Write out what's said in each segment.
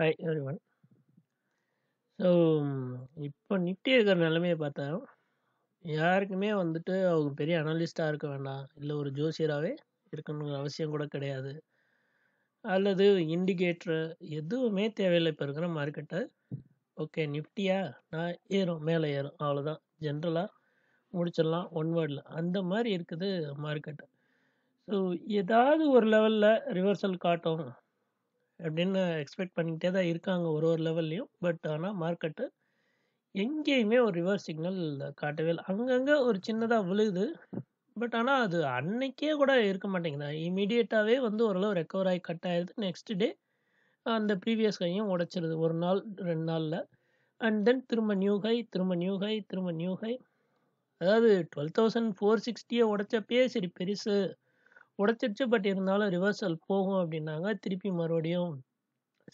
Hi every one so இப்போ Nifty இருக்கிற நிலைமையை பார்த்தா யாருக்குமே வந்துட்டு அவங்க பெரிய அனலிஸ்ட்டாக இருக்க வேண்டாம் இல்லை ஒரு ஜோசியராகவே இருக்கணுங்கிற அவசியம் கூட கிடையாது அல்லது இண்டிகேட்ரு எதுவுமே தேவையில்லை இப்போ இருக்கிற மார்க்கெட்டை ஓகே நிஃப்டியா நான் ஏறும் மேலே ஏறும் அவ்வளோதான் ஜென்ரலாக முடிச்சிடலாம் ஒன் வேர்டில் அந்த மாதிரி இருக்குது மார்க்கெட்டு ஸோ ஏதாவது ஒரு லெவலில் ரிவர்சல் காட்டும் அப்படின்னு எக்ஸ்பெக்ட் பண்ணிட்டே தான் இருக்காங்க ஒரு ஒரு லெவல்லையும். பட் ஆனால் மார்க்கெட்டு எங்கேயுமே ஒரு ரிவர்ஸ் சிக்னல் காட்டவே இல்லை அங்கங்கே ஒரு சின்னதாக விழுகுது. பட் ஆனால் அது அன்னைக்கே கூட இருக்க மாட்டேங்குது. இமீடியட்டாகவே வந்து ஓரளவு ரெக்கவர் ஆகி கட் ஆயிருது. நெக்ஸ்ட் டே அந்த ப்ரீவியஸ் ஹையும் உடைச்சிருது. ஒரு நாள், ரெண்டு நாளில் அண்ட் தென் திரும்ப நியூ ஹை, திரும்ப நியூ ஹை, திரும்ப நியூ ஹை. அதாவது சிக்ஸ்டியை உடச்சப்பயே சரி பெருசு உடைச்சிருச்சு பட் இருந்தாலும் ரிவர்சல் போகும் அப்படின்னாங்க திருப்பி மறுபடியும்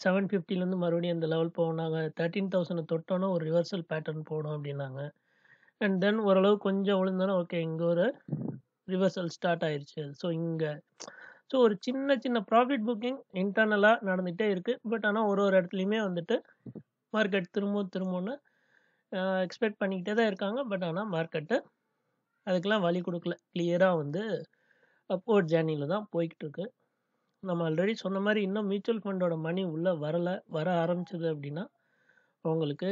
செவன் ஃபிஃப்டிலேருந்து மறுபடியும் அந்த லெவல் போனாங்க தேர்ட்டீன் தௌசண்ட் தொட்டோன்னா ஒரு ரிவர்சல் பேட்டர்ன் போடும் அப்படின்னாங்க அண்ட் தென் ஓரளவு கொஞ்சம் விழுந்தாலும் ஓகே இங்கே ஒரு ரிவர்சல் ஸ்டார்ட் ஆயிடுச்சு ஸோ இங்கே ஸோ ஒரு சின்ன சின்ன ப்ராஃபிட் புக்கிங் இன்டர்னலாக நடந்துகிட்டே இருக்குது பட் ஆனால் ஒரு ஒரு இடத்துலையுமே வந்துட்டு மார்க்கெட் திரும்பவும் திரும்பன்னு எக்ஸ்பெக்ட் பண்ணிக்கிட்டே தான் இருக்காங்க பட் ஆனால் மார்க்கெட்டு அதுக்கெலாம் வழி கொடுக்கல கிளியராக வந்து அப்வோர்ட் ஜேர்னியில் தான் போய்கிட்டு இருக்கு நம்ம ஆல்ரெடி சொன்ன மாதிரி இன்னும் மியூச்சுவல் ஃபண்டோட மணி உள்ளே வரலை வர ஆரம்பிச்சது அப்படின்னா உங்களுக்கு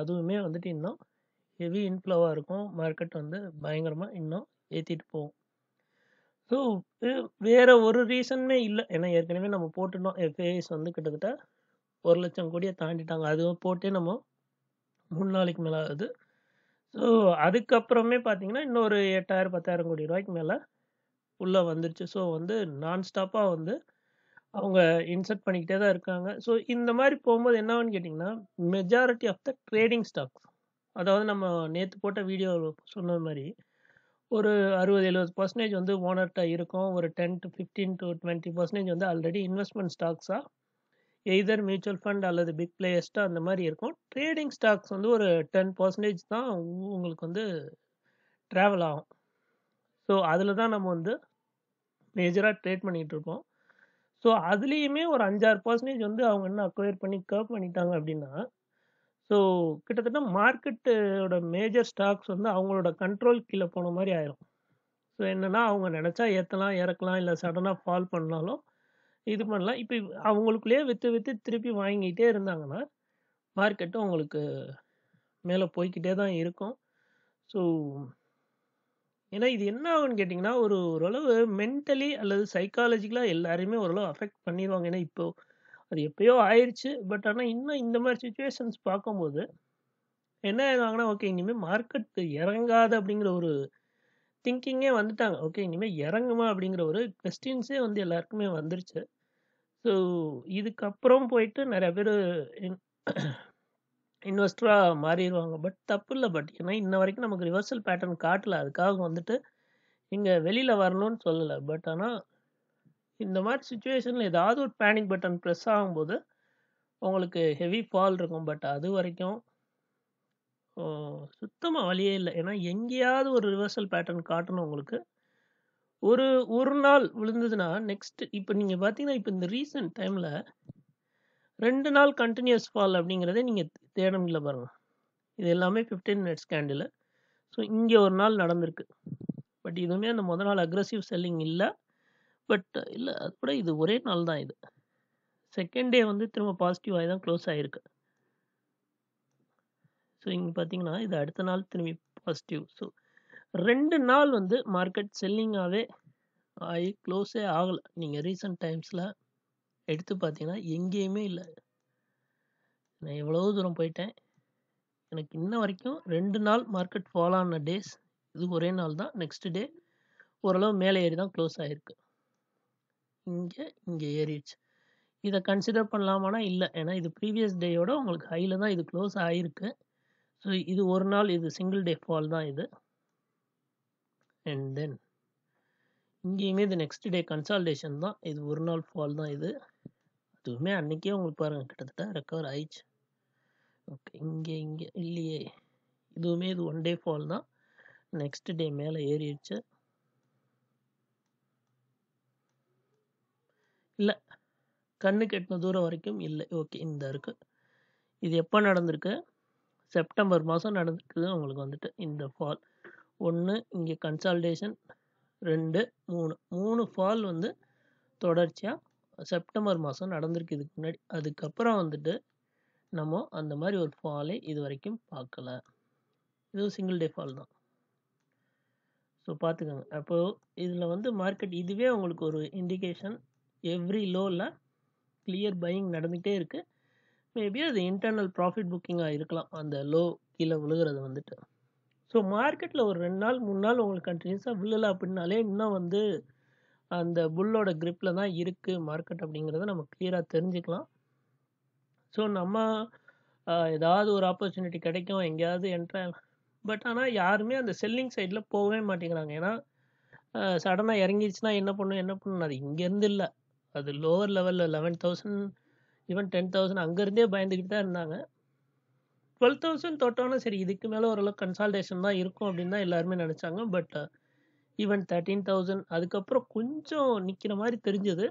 அதுவுமே வந்துட்டு இன்னும் ஹெவி இன்ஃப்ளோவாக இருக்கும் மார்க்கெட் வந்து பயங்கரமாக இன்னும் ஏற்றிட்டு போகும் ஸோ வேறு ஒரு ரீசனுமே இல்லை ஏன்னா ஏற்கனவே நம்ம போட்டுட்டோம் எஃப்ஏஎஸ் வந்து கிட்டத்தட்ட ஒரு லட்சம் கோடியை தாண்டிட்டாங்க அதுவும் போட்டே நம்ம மூணு நாளைக்கு மேலே ஆகுது ஸோ அதுக்கப்புறமே பார்த்தீங்கன்னா இன்னொரு எட்டாயிரம் பத்தாயிரம் கோடி ரூபாய்க்கு மேலே உள்ள வந்துருச்சு. ஸோ வந்து நான் வந்து அவங்க இன்சர்ட் பண்ணிக்கிட்டே தான் இருக்காங்க. ஸோ இந்த மாதிரி போகும்போது என்னாகும்ன்னு கேட்டிங்கன்னா, majority of the trading stocks. அதாவது நம்ம நேற்று போட்ட வீடியோ சொன்ன மாதிரி ஒரு அறுபது எழுபது பர்சன்டேஜ் வந்து ஓனர்ட்ட இருக்கும். ஒரு ten to fifteen to twenty percentage வந்து ஆல்ரெடி இன்வெஸ்ட்மெண்ட் ஸ்டாக்ஸாக எய்தர் மியூச்சுவல் ஃபண்ட் அல்லது பிக் பிளேயர்ஸ்ட்டா அந்த மாதிரி இருக்கும். ட்ரேடிங் ஸ்டாக்ஸ் வந்து ஒரு பர்சன்டேஜ் தான் உங்களுக்கு வந்து ட்ராவல் ஆகும். ஸோ அதில் தான் நம்ம வந்து மேஜராக ட்ரேட் பண்ணிகிட்ருக்கோம் ஸோ அதுலேயுமே ஒரு அஞ்சாறு பர்சன்டேஜ் வந்து அவங்க என்ன அக்வயர் பண்ணி கர்வ் பண்ணிட்டாங்க அப்படின்னா ஸோ கிட்டத்தட்ட மார்க்கெட்டோட மேஜர் ஸ்டாக்ஸ் வந்து அவங்களோட கண்ட்ரோல் கீழே போன மாதிரி ஆயிரும் ஸோ என்னென்னா அவங்க நினச்சா ஏற்றலாம் இறக்கலாம் இல்லை சடனாக ஃபால் பண்ணாலும் இது பண்ணலாம் இப்போ அவங்களுக்குள்ளேயே விற்று விற்று திருப்பி வாங்கிக்கிட்டே இருந்தாங்கன்னா மார்க்கெட்டும் அவங்களுக்கு மேலே போய்கிட்டே தான் இருக்கும் ஸோ ஏன்னா, இது என்ன ஆகும்னு கேட்டீங்கன்னா, ஒரு ஓரளவு மென்டலி அல்லது சைக்காலஜிக்கலா எல்லாருமே ஓரளவு அஃபெக்ட் பண்ணிடுவாங்க ஏன்னா, இப்போ அது எப்பயோ ஆயிடுச்சு பட் ஆனா, இன்னும் இந்த மாதிரி சுச்சுவேஷன்ஸ் பார்க்கும்போது, என்ன ஆயிடுவாங்கன்னா, ஓகே இனிமேல் மார்க்கெட் இறங்காது அப்படிங்கிற ஒரு திங்கிங்கே வந்துட்டாங்க. ஓகே இனிமேல் இறங்குமா அப்படிங்கிற ஒரு கொஸ்டின்ஸே வந்து எல்லாருக்குமே வந்துருச்சு. ஸோ, இதுக்கப்புறம் போயிட்டு நிறைய பேர் இன்வெஸ்டராக மாறிடுவாங்க பட் தப்பு இல்லை பட் ஏன்னா, இன்ன வரைக்கும் நமக்கு ரிவர்சல் பேட்டர்ன் காட்டலை அதுக்காக வந்துட்டு, இங்கே வெளியில் வரணும்னு சொல்லலை பட் ஆனால் இந்த மாதிரி சுச்சுவேஷனில் ஏதாவது ஒரு பேனிக் பட்டன் ப்ரெஸ் ஆகும்போது, உங்களுக்கு ஹெவி ஃபால் இருக்கும். பட் அது வரைக்கும் சுத்தமாக வழியே இல்லை ஏன்னா, எங்கேயாவது ஒரு ரிவர்சல் பேட்டர்ன் காட்டணும் உங்களுக்கு. ஒரு ஒரு நாள் விழுந்ததுன்னா, நெக்ஸ்ட் இப்போ நீங்கள் பார்த்தீங்கன்னா, இப்போ இந்த ரீசெண்ட் டைமில் ரெண்டு நாள் கண்டினியூஸ் ஃபால் அப்படிங்கிறத நீங்கள் தேடமில்ல பாருங்கள் இது எல்லாமே ஃபிஃப்டீன் மினிட்ஸ் கேண்டில் ஸோ இங்கே ஒரு நாள் நடந்திருக்கு பட் இதுவுமே அந்த முதல் நாள் அக்ரஸிவ் செல்லிங் இல்லை பட் இல்லை அது கூட இது ஒரே நாள் தான் இது செகண்ட் டே வந்து திரும்ப பாசிட்டிவ் ஆகி தான் க்ளோஸ் ஆகிருக்கு ஸோ இங்கே பார்த்தீங்கன்னா இது அடுத்த நாள் திரும்பி பாசிட்டிவ் ஸோ ரெண்டு நாள் வந்து மார்க்கெட் செல்லிங்காகவே ஆகி க்ளோஸே ஆகலை நீங்கள் ரீசெண்ட் டைம்ஸில் எடுத்து பார்த்தீங்கன்னா எங்கேயுமே இல்லை நான் எவ்வளோ தூரம் போயிட்டேன் எனக்கு இன்ன வரைக்கும் ரெண்டு நாள் மார்க்கெட் ஃபாலோ ஆன டேஸ் இது ஒரே நாள் தான் நெக்ஸ்ட் டே ஓரளவு மேலே ஏறி தான் க்ளோஸ் ஆகிருக்கு இங்கே இங்கே ஏறிடுச்சு இதை கன்சிடர் பண்ணலாமானா இல்லை ஏன்னா இது ப்ரீவியஸ் டேயோட உங்களுக்கு ஹையில் தான் இது க்ளோஸ் ஆகிருக்கு ஸோ இது ஒரு நாள் இது சிங்கிள் டே ஃபால் தான் இது அண்ட் தென் இங்கேயுமே இது நெக்ஸ்ட் டே கன்சால்டேஷன் தான் இது ஒரு நாள் ஃபால் தான் இது எதுவுமே அன்னைக்கே உங்களுக்கு பாருங்க கிட்டத்தட்ட ரெக்கவர் ஆயிடுச்சு ஓகே இங்கே இங்கே இல்லையே இதுவுமே இது ஒன் டே ஃபால் தான் நெக்ஸ்ட் டே மேலே ஏறிடுச்சு இல்லை கண்ணு கெட்டின தூரம் வரைக்கும் இல்லை ஓகே இந்த இருக்குது இது எப்போ நடந்திருக்கு செப்டம்பர் மாதம் நடந்திருக்குது உங்களுக்கு வந்துட்டு இந்த ஃபால் ஒன்று இங்கே கன்சால்டேஷன் ரெண்டு மூணு மூணு ஃபால் வந்து தொடர்ச்சியாக செப்டம்பர் மாதம் நடந்திருக்கு இதுக்கு முன்னாடி அதுக்கப்புறம் வந்துட்டு நம்ம அந்த மாதிரி ஒரு ஃபாலே இது வரைக்கும் பார்க்கல இது சிங்கிள் டே ஃபால் தான் ஸோ பார்த்துக்கோங்க அப்போது இதில் வந்து மார்க்கெட் இதுவே உங்களுக்கு ஒரு இண்டிகேஷன் எவ்ரி லோவில் கிளியர் பையிங் நடந்துகிட்டே இருக்குது மேபி அது இன்டர்னல் ப்ராஃபிட் புக்கிங்காக இருக்கலாம் அந்த லோ கீழே விழுகிறது வந்துட்டு ஸோ மார்க்கெட்டில் ஒரு ரெண்டு நாள் மூணு நாள் உங்களுக்கு கண்டினியூஸாக விழலை அப்படின்னாலே இன்னும் வந்து அந்த புல்லோட க்ரிப்பில் தான் இருக்குது மார்க்கெட் அப்படிங்கிறத நம்ம கிளியராக தெரிஞ்சுக்கலாம் ஸோ நம்ம ஏதாவது ஒரு ஆப்பர்ச்சுனிட்டி கிடைக்கும் எங்கேயாவது என்ட்ரா பட் ஆனால் யாருமே அந்த செல்லிங் சைடில் போகவே மாட்டேங்கிறாங்க ஏன்னா சடனாக இறங்கிடுச்சுன்னா என்ன பண்ணும் என்ன பண்ணணும் அது இங்கேருந்து இல்லை அது லோவர் லெவலில் eleven thousand even ten thousand அங்கேருந்தே பயந்துக்கிட்டு தான் இருந்தாங்க டுவெல் தௌசண்ட் தொட்டோன்னா சரி இதுக்கு மேலே ஓரளவுக்கு கன்சால்டேஷன் தான் இருக்கும் அப்படின்னு தான் எல்லாருமே நினச்சாங்க பட் ஈவன் தேர்ட்டீன் தௌசண்ட் அதுக்கப்புறம் கொஞ்சம் நிற்கிற மாதிரி தெரிஞ்சது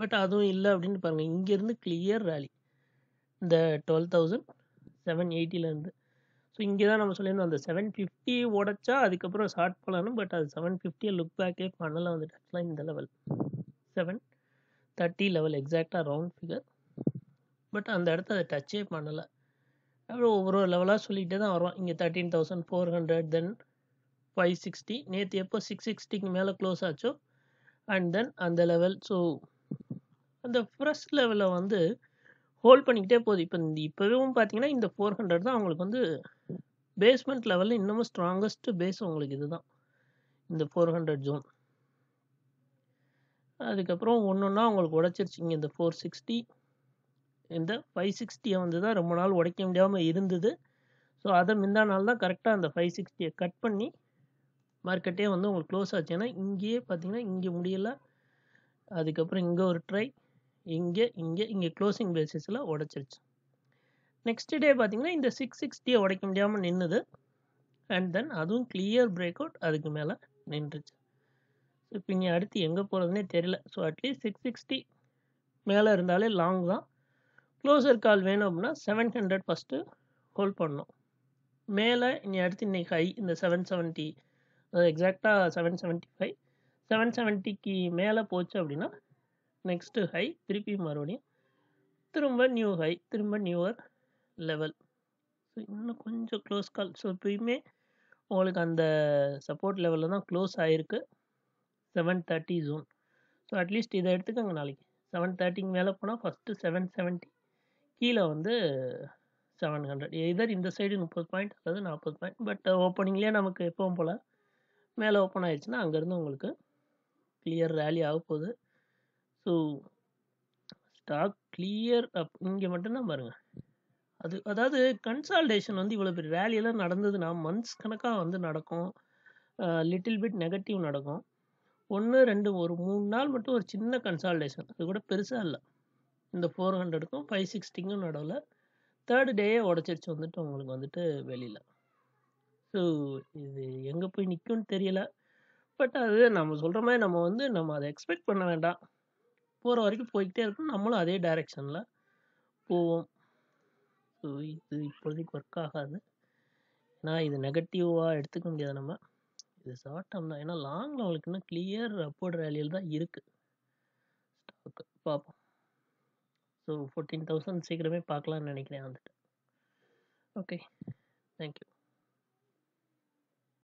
பட் அதுவும் இல்லை அப்படின்னு பாருங்கள் இங்கேருந்து கிளியர் ரேலி இந்த டுவெல் தௌசண்ட் செவன் எயிட்டிலேருந்து ஸோ இங்கே தான் நம்ம சொல்லியிருந்தோம் அந்த செவன் ஃபிஃப்டி உடச்சா அதுக்கப்புறம் ஷார்ட் பண்ணணும் பட் அது செவன் ஃபிஃப்டியை லுக் பேக்கே பண்ணலாம் வந்துட்டு ஆக்சுவலாக இந்த லெவல் செவன் தேர்ட்டி லெவல் எக்ஸாக்டாக ரவுண்ட் ஃபிகர் பட் அந்த இடத்த அதை டச்சே பண்ணலை அப்புறம் ஒவ்வொரு லெவலாக சொல்லிகிட்டே தான் வரும் இங்கே thirteen thousand four hundred then five sixty நேற்று எப்போ சிக்ஸ் சிக்ஸ்டிக்கு மேலே க்ளோஸ் ஆச்சோ அண்ட் தென் அந்த லெவல் ஸோ அந்த ஃப்ரெஷ் லெவலில் வந்து ஹோல்ட் பண்ணிக்கிட்டே போகுது இப்போ இந்த இப்போவும் பார்த்தீங்கன்னா இந்த ஃபோர் ஹண்ட்ரட் தான் அவங்களுக்கு வந்து பேஸ்மெண்ட் லெவலில் இன்னமும் ஸ்ட்ராங்கஸ்ட்டு பேஸ் அவங்களுக்கு இதுதான் இந்த ஃபோர் ஹண்ட்ரட் ஜோன் அதுக்கப்புறம் ஒன்று ஒன்றா அவங்களுக்கு உடச்சிருச்சிங்க இந்த ஃபோர் சிக்ஸ்டி இந்த ஃபைவ் சிக்ஸ்டியை வந்து தான் ரொம்ப நாள் உடைக்க முடியாமல் இருந்தது ஸோ அதை மிந்தா நாள் தான் கரெக்டாக அந்த ஃபைவ் சிக்ஸ்டியை கட் பண்ணி மார்க்கெட்டே வந்து உங்களுக்கு க்ளோஸ் ஆச்சு ஏன்னா இங்கேயே பார்த்தீங்கன்னா இங்கே முடியல அதுக்கப்புறம் இங்கே ஒரு ட்ரை இங்கே இங்கே இங்கே க்ளோசிங் பேசிஸில் உடச்சிருச்சு நெக்ஸ்ட் டே பார்த்தீங்கன்னா இந்த சிக்ஸ் சிக்ஸ்டியை உடைக்க முடியாமல் நின்றுது அண்ட் தென் அதுவும் கிளியர் பிரேக் அவுட் அதுக்கு மேலே நின்றுச்சு ஸோ இப்போ இங்கே அடுத்து எங்கே போகிறதுனே தெரியல ஸோ அட்லீஸ்ட் சிக்ஸ் சிக்ஸ்டி மேலே இருந்தாலே லாங் தான் க்ளோசர் கால் வேணும் அப்படின்னா செவன் ஹண்ட்ரட் ஃபஸ்ட்டு ஹோல்ட் பண்ணணும் மேலே இனி அடுத்து இன்றைக்கி ஹை இந்த செவன் செவன்ட்டி அது எக்ஸாக்டாக செவன் செவன்ட்டி ஃபைவ் செவன் செவன்ட்டிக்கு மேலே போச்சு அப்படின்னா நெக்ஸ்ட்டு ஹை திருப்பி மறுபடியும் திரும்ப நியூ ஹை திரும்ப நியூவர் லெவல் ஸோ இன்னும் கொஞ்சம் க்ளோஸ் கால் ஸோ இப்போயுமே உங்களுக்கு அந்த சப்போர்ட் லெவலில் தான் க்ளோஸ் ஆகிருக்கு seven thirty zone so at least இதை எடுத்துக்கோங்க நாளைக்கு செவன் தேர்ட்டிக்கு மேலே போனால் ஃபஸ்ட்டு செவன் செவன்ட்டி கீழே வந்து செவன் ஹண்ட்ரட் எதர் இந்த சைடு முப்பது பாயிண்ட் அதாவது நாற்பது பாயிண்ட் பட் ஓப்பனிங்லேயே நமக்கு எப்பவும் போல் மேலே ஓப்பன் ஆயிடுச்சுன்னா அங்கேருந்து உங்களுக்கு கிளியர் ரேலி ஆக போகுது ஸோ ஸ்டாக் கிளியர் அப் இங்கே மட்டும்தான் பாருங்கள் அது அதாவது கன்சால்டேஷன் வந்து இவ்வளோ பெரிய ரேலியெல்லாம் நடந்ததுன்னா மந்த்ஸ் கணக்காக வந்து நடக்கும் லிட்டில் பிட் நெகட்டிவ் நடக்கும் ஒன்று ரெண்டு ஒரு மூணு நாள் மட்டும் ஒரு சின்ன கன்சால்டேஷன் அது கூட பெருசாக இல்லை இந்த ஃபோர் ஹண்ட்ரடுக்கும் ஃபைவ் சிக்ஸ்டிக்கும் நடவில் தேர்டு டேயே உடச்சிருச்சு வந்துட்டு உங்களுக்கு வந்துட்டு வெளியில் ஸோ இது எங்கே போய் நிற்கும்னு தெரியல. பட் அது நம்ம சொல்கிற மாதிரி நம்ம வந்து நம்ம அதை எக்ஸ்பெக்ட் பண்ண வேண்டாம். போகிற வரைக்கும் போய்கிட்டே இருக்கும். நம்மளும் அதே டைரக்ஷன்ல போவோம். ஸோ இது இப்போதைக்கு ஒர்க் ஆகாது. ஏன்னா, இது நெகட்டிவாக எடுத்துக்க முடியாது நம்ம. இது ஷார்ட் தான். ஏன்னா லாங் லெவலுக்கு இன்னும் கிளியர் அப்வர்ட் ரேலியில் தான் இருக்குது ஸ்டாக்கு பார்ப்போம். ஸோ ஃபோர்டீன் தௌசண்ட் சீக்கிரமே பார்க்கலான்னு நினைக்கிறேன் வந்துட்டு. ஓகே. Thank you.